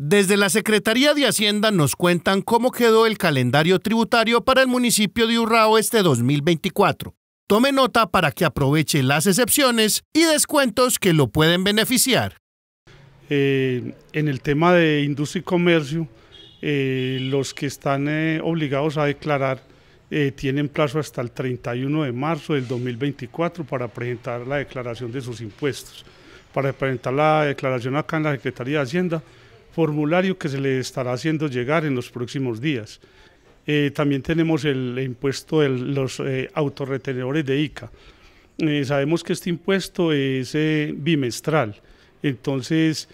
Desde la Secretaría de Hacienda nos cuentan cómo quedó el calendario tributario para el municipio de Urrao este 2024. Tome nota para que aproveche las excepciones y descuentos que lo pueden beneficiar. Eh, en el tema de industria y comercio, eh, los que están eh, obligados a declarar tienen plazo hasta el 31 de marzo del 2024 para presentar la declaración de sus impuestos. Para presentar la declaración acá en la Secretaría de Hacienda, formulario que se le estará haciendo llegar en los próximos días. Eh, también tenemos el impuesto de los eh, autorretenedores de ICA. Eh, sabemos que este impuesto es bimestral, entonces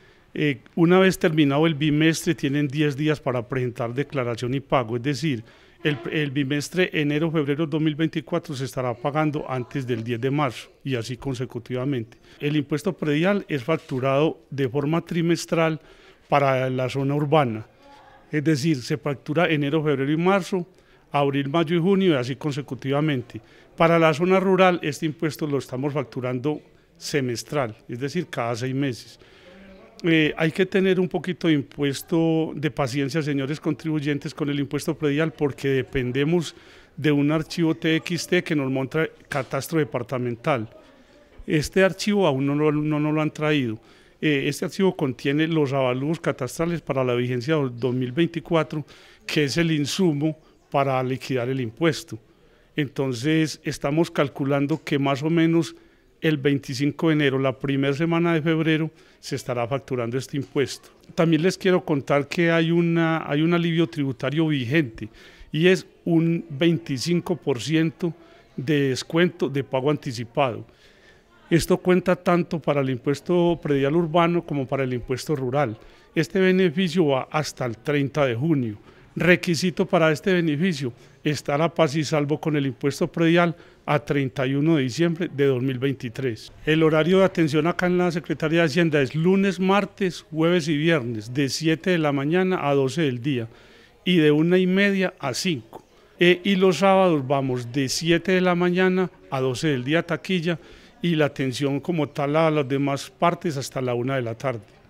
una vez terminado el bimestre tienen 10 días para presentar declaración y pago, es decir, el, el bimestre enero-febrero 2024 se estará pagando antes del 10 de marzo y así consecutivamente. El impuesto predial es facturado de forma trimestral para la zona urbana. Es decir, se factura enero, febrero y marzo, abril, mayo y junio y así consecutivamente. Para la zona rural este impuesto lo estamos facturando semestral, es decir, cada seis meses. Eh, hay que tener un poquito de impuesto de paciencia, señores contribuyentes, con el impuesto predial porque dependemos de un archivo TXT que nos muestra catastro departamental. Este archivo aún no, no, no lo han traído. Eh, este archivo contiene los avalúos catastrales para la vigencia del 2024, que es el insumo para liquidar el impuesto. Entonces, estamos calculando que más o menos el 25 de enero, la primera semana de febrero, se estará facturando este impuesto. También les quiero contar que hay, hay un alivio tributario vigente y es un 25% de descuento de pago anticipado. Esto cuenta tanto para el impuesto predial urbano como para el impuesto rural. Este beneficio va hasta el 30 de junio. Requisito para este beneficio, estar a paz y salvo con el impuesto predial a 31 de diciembre de 2023. El horario de atención acá en la Secretaría de Hacienda es lunes, martes, jueves y viernes, de 7 de la mañana a 12 del día y de 1 y media a 5. Eh, y los sábados vamos de 7 de la mañana a 12 del día taquilla y la atención como tal a las demás partes hasta la una de la tarde.